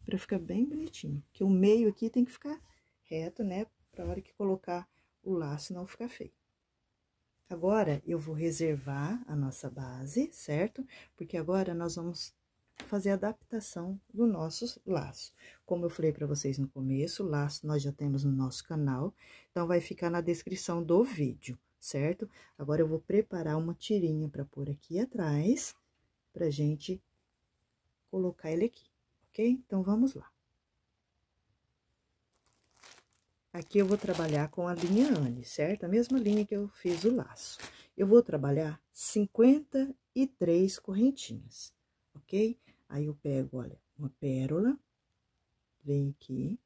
Speaker 1: para ficar bem bonitinho. Que o meio aqui tem que ficar reto, né? Pra hora que colocar o laço não ficar feio. Agora, eu vou reservar a nossa base, certo? Porque agora nós vamos fazer a adaptação do nosso laço. Como eu falei para vocês no começo, laço nós já temos no nosso canal, então vai ficar na descrição do vídeo, certo? Agora eu vou preparar uma tirinha para pôr aqui atrás, pra gente colocar ele aqui, ok? Então, vamos lá. Aqui eu vou trabalhar com a linha Anne, certo? A mesma linha que eu fiz o laço. Eu vou trabalhar 53 correntinhas, ok? Aí eu pego, olha, uma pérola, vem aqui,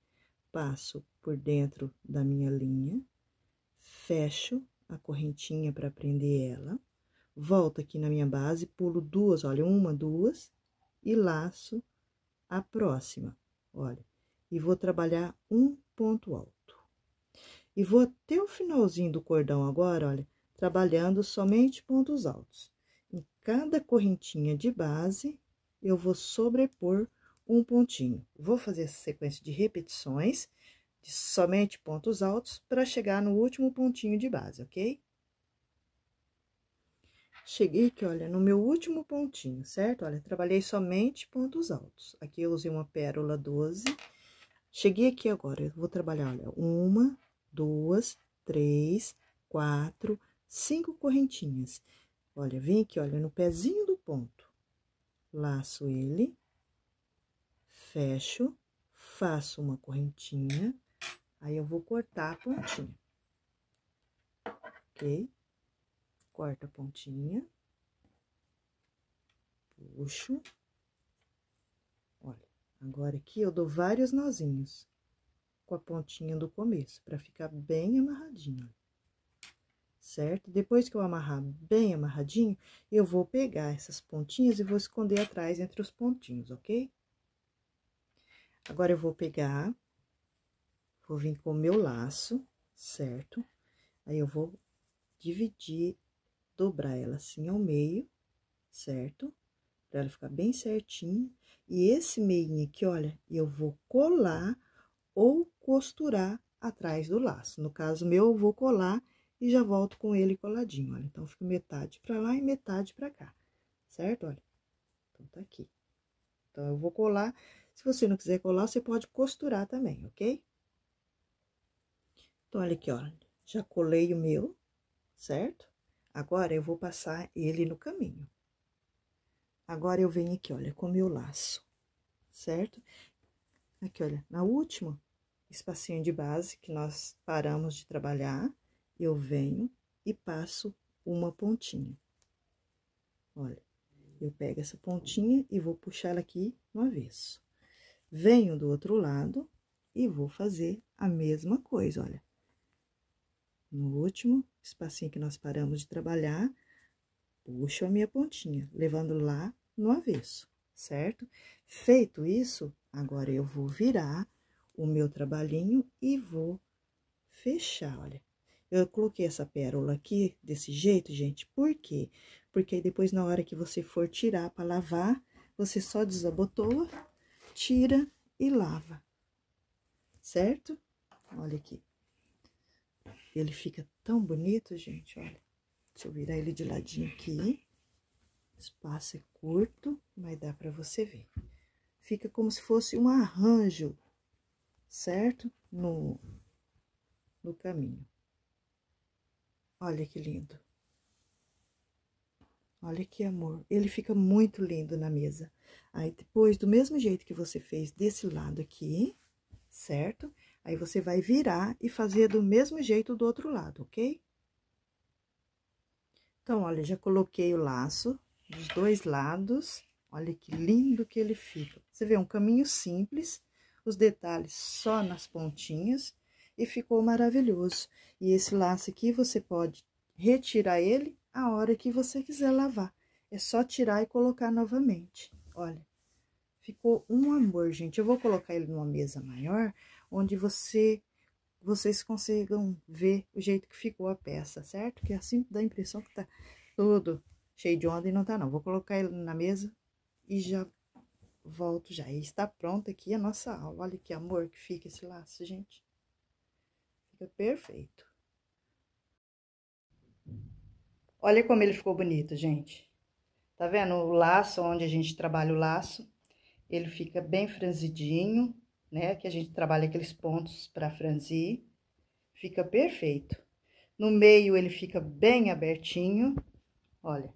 Speaker 1: passo por dentro da minha linha, fecho a correntinha para prender ela, volto aqui na minha base, pulo duas, olha, uma, duas, e laço a próxima, olha. E vou trabalhar um ponto alto. E vou até o finalzinho do cordão agora, olha, trabalhando somente pontos altos. Em cada correntinha de base, eu vou sobrepor um pontinho. Vou fazer essa sequência de repetições de somente pontos altos para chegar no último pontinho de base, ok? Cheguei aqui, olha, no meu último pontinho, certo? Olha, trabalhei somente pontos altos. Aqui eu usei uma pérola 12. Cheguei aqui agora, eu vou trabalhar, olha, uma, duas, três, quatro, cinco correntinhas. Olha, vem aqui, olha, no pezinho do ponto. Laço ele, fecho, faço uma correntinha, aí eu vou cortar a pontinha. Ok? Corta a pontinha. Puxo. Olha, agora aqui eu dou vários nozinhos com a pontinha do começo, para ficar bem amarradinho, certo? Depois que eu amarrar bem amarradinho, eu vou pegar essas pontinhas e vou esconder atrás entre os pontinhos, ok? Agora, eu vou pegar, vou vir com o meu laço, certo? Aí, eu vou dividir, dobrar ela assim ao meio, certo? Pra ela ficar bem certinha. E esse meinho aqui, olha, eu vou colar ou costurar atrás do laço. No caso meu, eu vou colar e já volto com ele coladinho, olha. Então, fica metade para lá e metade para cá, certo? Olha, então tá aqui. Então, eu vou colar. Se você não quiser colar, você pode costurar também, ok? Então, olha aqui, ó. Já colei o meu, certo? Agora, eu vou passar ele no caminho. Agora, eu venho aqui, olha, com o meu laço, certo? Aqui, olha, na última, espacinho de base que nós paramos de trabalhar, eu venho e passo uma pontinha. Olha, eu pego essa pontinha e vou puxar ela aqui no avesso. Venho do outro lado e vou fazer a mesma coisa, olha. No último espacinho que nós paramos de trabalhar, puxo a minha pontinha, levando lá no avesso, certo? Feito isso, agora eu vou virar o meu trabalhinho e vou fechar, olha. Eu coloquei essa pérola aqui desse jeito, gente, por quê? Porque depois, na hora que você for tirar para lavar, você só desabotoa, tira e lava, certo? Olha aqui. Ele fica tão bonito, gente, olha. Deixa eu virar ele de ladinho aqui. O espaço é curto, mas dá para você ver. Fica como se fosse um arranjo certo? No, no caminho. Olha que lindo. Olha que amor. Ele fica muito lindo na mesa. Aí, depois, do mesmo jeito que você fez desse lado aqui, certo? Aí, você vai virar e fazer do mesmo jeito do outro lado, ok? Então, olha, já coloquei o laço dos dois lados. Olha que lindo que ele fica. Você vê, é um caminho simples os detalhes só nas pontinhas e ficou maravilhoso. E esse laço aqui você pode retirar ele a hora que você quiser lavar. É só tirar e colocar novamente. Olha, ficou um amor, gente. Eu vou colocar ele numa mesa maior, onde você vocês consigam ver o jeito que ficou a peça, certo? Que é assim dá a impressão que tá tudo cheio de onda e não tá não. Vou colocar ele na mesa e já Volto já. E está pronta aqui a nossa aula. Olha que amor que fica esse laço, gente. Fica perfeito. Olha como ele ficou bonito, gente. Tá vendo? O laço, onde a gente trabalha o laço, ele fica bem franzidinho, né? Que a gente trabalha aqueles pontos para franzir. Fica perfeito. No meio, ele fica bem abertinho. Olha,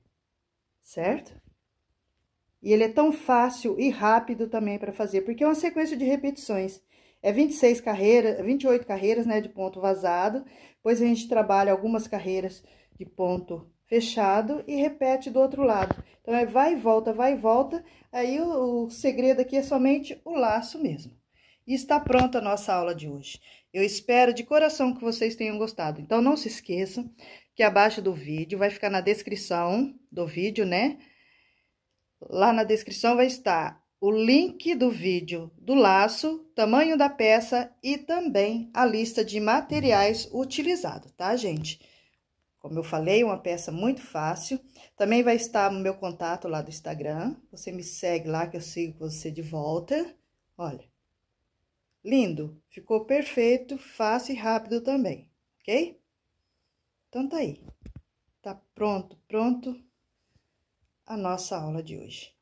Speaker 1: certo? E ele é tão fácil e rápido também para fazer, porque é uma sequência de repetições. É 26 carreiras, 28 carreiras, né, de ponto vazado, pois a gente trabalha algumas carreiras de ponto fechado e repete do outro lado. Então, é vai e volta, vai e volta, aí o, o segredo aqui é somente o laço mesmo. E está pronta a nossa aula de hoje. Eu espero de coração que vocês tenham gostado. Então, não se esqueçam que abaixo do vídeo, vai ficar na descrição do vídeo, né, Lá na descrição vai estar o link do vídeo do laço, tamanho da peça e também a lista de materiais utilizados, tá, gente? Como eu falei, uma peça muito fácil. Também vai estar o meu contato lá do Instagram. Você me segue lá que eu sigo você de volta. Olha, lindo. Ficou perfeito, fácil e rápido também, ok? Então, tá aí. Tá pronto, pronto a nossa aula de hoje.